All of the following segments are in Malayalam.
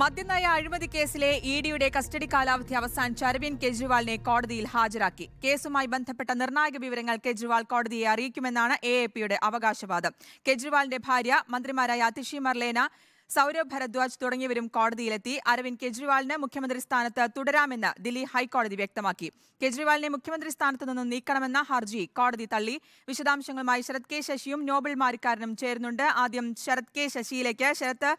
മദ്യനയ അഴിമതി കേസിലെ ഇ ഡിയുടെ കസ്റ്റഡി കാലാവധി അവസാനിച്ച അരവിന്ദ് കെജ്രിവാളിനെ കോടതിയിൽ ഹാജരാക്കി കേസുമായി ബന്ധപ്പെട്ട നിർണായക വിവരങ്ങൾ കെജ്രിവാൾ കോടതിയെ അറിയിക്കുമെന്നാണ് എ അവകാശവാദം കെജ്രിവാളിന്റെ ഭാര്യ മന്ത്രിമാരായ അതിഷി മർലേന സൗരവ് ഭരദ്വാജ് തുടങ്ങിയവരും കോടതിയിലെത്തി അരവിന്ദ് കെജ്രിവാളിന് മുഖ്യമന്ത്രി സ്ഥാനത്ത് തുടരാമെന്ന് ദില്ലി ഹൈക്കോടതി വ്യക്തമാക്കി കെജ്രിവാളിനെ മുഖ്യമന്ത്രി സ്ഥാനത്ത് നിന്നും നീക്കണമെന്ന ഹർജി കോടതി തള്ളി വിശദാംശങ്ങളുമായി ശരത് കെ ശശിയും നോബൽ മാരിക്കാരനും ചേരുന്നുണ്ട് ആദ്യം ശരത് കെ ശശിയിലേക്ക് ശരത്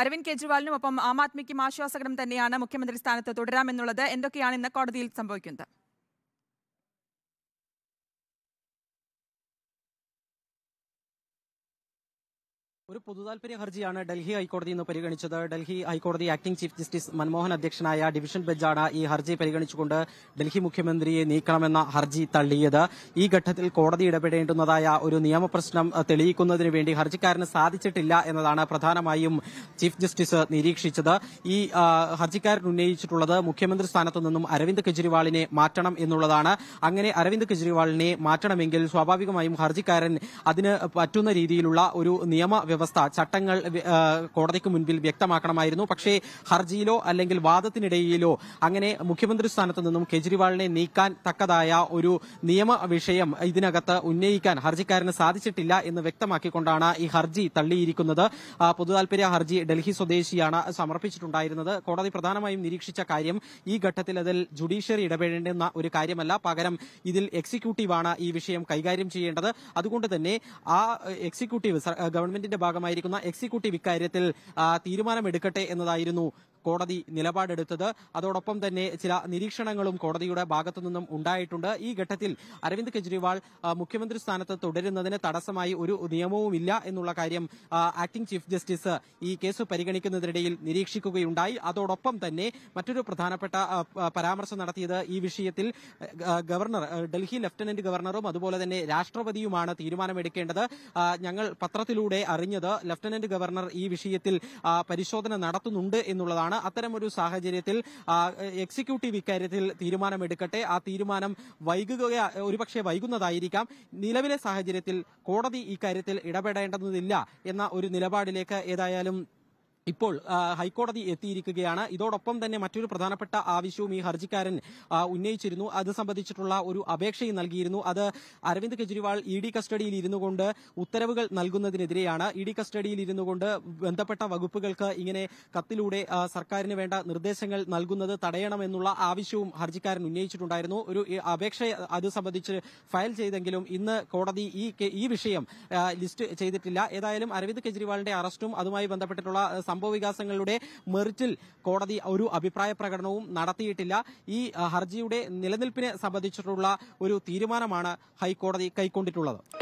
അരവിന്ദ് കെജ്രിവാളിനും ഒപ്പം ആം ആദ്മിക്കും ആശ്വാസകരം തന്നെയാണ് മുഖ്യമന്ത്രി സ്ഥാനത്ത് തുടരാമെന്നുള്ളത് എന്തൊക്കെയാണ് ഇന്ന് കോടതിയിൽ സംഭവിക്കുന്നത് ഒരു പൊതുതാൽപര്യ ഹർജിയാണ് ഡൽഹി ഹൈക്കോടതി ഇന്ന് പരിഗണിച്ചത് ഡൽഹി ഹൈക്കോടതി ആക്ടിംഗ് ചീഫ് ജസ്റ്റിസ് മൻമോഹൻ അധ്യക്ഷനായ ഡിവിഷൻ ബെഞ്ചാണ് ഈ ഹർജി പരിഗണിച്ചുകൊണ്ട് ഡൽഹി മുഖ്യമന്ത്രിയെ നീക്കണമെന്ന ഹർജി തള്ളിയത് ഈ ഘട്ടത്തിൽ കോടതി ഇടപെടേണ്ടുന്നതായ ഒരു നിയമപ്രശ്നം തെളിയിക്കുന്നതിന് വേണ്ടി ഹർജിക്കാരന് സാധിച്ചിട്ടില്ല എന്നതാണ് പ്രധാനമായും ചീഫ് ജസ്റ്റിസ് നിരീക്ഷിച്ചത് ഈ ഹർജിക്കാരൻ ഉന്നയിച്ചിട്ടുള്ളത് മുഖ്യമന്ത്രി സ്ഥാനത്തു നിന്നും അരവിന്ദ് കെജ്രിവാളിനെ മാറ്റണം എന്നുള്ളതാണ് അങ്ങനെ അരവിന്ദ് കെജ്രിവാളിനെ മാറ്റണമെങ്കിൽ സ്വാഭാവികമായും ഹർജിക്കാരൻ അതിന് പറ്റുന്ന രീതിയിലുള്ള ഒരു നിയമ വ്യവസ്ഥ ചട്ടങ്ങൾ കോടതിക്ക് മുൻപിൽ വ്യക്തമാക്കണമായിരുന്നു പക്ഷേ ഹർജിയിലോ അല്ലെങ്കിൽ വാദത്തിനിടയിലോ അങ്ങനെ മുഖ്യമന്ത്രി സ്ഥാനത്ത് നിന്നും കെജ്രിവാളിനെ നീക്കാൻ തക്കതായ ഒരു നിയമ വിഷയം ഇതിനകത്ത് ഉന്നയിക്കാൻ ഹർജിക്കാരന് സാധിച്ചിട്ടില്ല എന്ന് വ്യക്തമാക്കിക്കൊണ്ടാണ് ഈ ഹർജി തള്ളിയിരിക്കുന്നത് പൊതുതാൽപര്യ ഹർജി ഡൽഹി സ്വദേശിയാണ് സമർപ്പിച്ചിട്ടുണ്ടായിരുന്നത് കോടതി പ്രധാനമായും നിരീക്ഷിച്ച കാര്യം ഈ ഘട്ടത്തിൽ അതിൽ ജുഡീഷ്യറി ഇടപെടേണ്ടുന്ന ഒരു കാര്യമല്ല പകരം ഇതിൽ എക്സിക്യൂട്ടീവാണ് ഈ വിഷയം കൈകാര്യം ചെയ്യേണ്ടത് അതുകൊണ്ട് തന്നെ ആ എക്സിക്യൂട്ടീവ് ഗവൺമെന്റിന്റെ ഭാഗമായിരിക്കുന്ന എക്സിക്യൂട്ടീവ് ഇക്കാര്യത്തിൽ തീരുമാനമെടുക്കട്ടെ എന്നതായിരുന്നു കോടതി നിലപാടെടുത്തത് അതോടൊപ്പം തന്നെ ചില നിരീക്ഷണങ്ങളും കോടതിയുടെ ഭാഗത്തുനിന്നും ഉണ്ടായിട്ടുണ്ട് ഈ ഘട്ടത്തിൽ അരവിന്ദ് കെജ്രിവാൾ മുഖ്യമന്ത്രി സ്ഥാനത്ത് തുടരുന്നതിന് തടസ്സമായി ഒരു നിയമവുമില്ല എന്നുള്ള കാര്യം ആക്ടിംഗ് ചീഫ് ജസ്റ്റിസ് ഈ കേസ് പരിഗണിക്കുന്നതിനിടയിൽ നിരീക്ഷിക്കുകയുണ്ടായി അതോടൊപ്പം തന്നെ മറ്റൊരു പ്രധാനപ്പെട്ട പരാമർശം നടത്തിയത് ഈ വിഷയത്തിൽ ഗവർണർ ഡൽഹി ലഫ്റ്റനന്റ് ഗവർണറും അതുപോലെ തന്നെ രാഷ്ട്രപതിയുമാണ് തീരുമാനമെടുക്കേണ്ടത് ഞങ്ങൾ പത്രത്തിലൂടെ അറിഞ്ഞത് ലഫ്റ്റനന്റ് ഗവർണർ ഈ വിഷയത്തിൽ പരിശോധന നടത്തുന്നുണ്ട് എന്നുള്ളതാണ് അത്തരം അത്തരമൊരു സാഹചര്യത്തിൽ എക്സിക്യൂട്ടീവ് ഇക്കാര്യത്തിൽ തീരുമാനമെടുക്കട്ടെ ആ തീരുമാനം വൈകുക ഒരുപക്ഷെ വൈകുന്നതായിരിക്കാം നിലവിലെ സാഹചര്യത്തിൽ കോടതി ഇക്കാര്യത്തിൽ ഇടപെടേണ്ടതില്ല എന്ന ഒരു നിലപാടിലേക്ക് ഏതായാലും ഇപ്പോൾ ഹൈക്കോടതി എത്തിയിരിക്കുകയാണ് ഇതോടൊപ്പം തന്നെ മറ്റൊരു പ്രധാനപ്പെട്ട ആവശ്യവും ഈ ഹർജിക്കാരൻ ഉന്നയിച്ചിരുന്നു അത് സംബന്ധിച്ചിട്ടുള്ള ഒരു അപേക്ഷയും നൽകിയിരുന്നു അത് അരവിന്ദ് കെജ്രിവാൾ ഇ ഡി കസ്റ്റഡിയിൽ ഇരുന്നുകൊണ്ട് കൊണ്ട് ഉത്തരവുകൾ നൽകുന്നതിനെതിരെയാണ് ഇ ഡി കസ്റ്റഡിയിൽ ഇരുന്നുകൊണ്ട് കൊണ്ട് ബന്ധപ്പെട്ട വകുപ്പുകൾക്ക് ഇങ്ങനെ കത്തിലൂടെ സർക്കാരിന് വേണ്ട നിർദ്ദേശങ്ങൾ നൽകുന്നത് തടയണമെന്നുള്ള ആവശ്യവും ഹർജിക്കാരൻ ഉന്നയിച്ചിട്ടുണ്ടായിരുന്നു ഒരു അപേക്ഷ അത് സംബന്ധിച്ച് ഫയൽ ചെയ്തെങ്കിലും ഇന്ന് കോടതി ഈ ഈ വിഷയം ലിസ്റ്റ് ചെയ്തിട്ടില്ല ഏതായാലും അരവിന്ദ് കെജ്രിവാളിന്റെ അറസ്റ്റും അതുമായി ബന്ധപ്പെട്ടിട്ടുള്ള വികാസങ്ങളുടെ മെറിറ്റിൽ കോടതി ഒരു അഭിപ്രായ പ്രകടനവും നടത്തിയിട്ടില്ല ഈ ഹർജിയുടെ നിലനിൽപ്പിനെ സംബന്ധിച്ചിട്ടുള്ള ഒരു തീരുമാനമാണ് ഹൈക്കോടതി കൈക്കൊണ്ടിട്ടുള്ളത്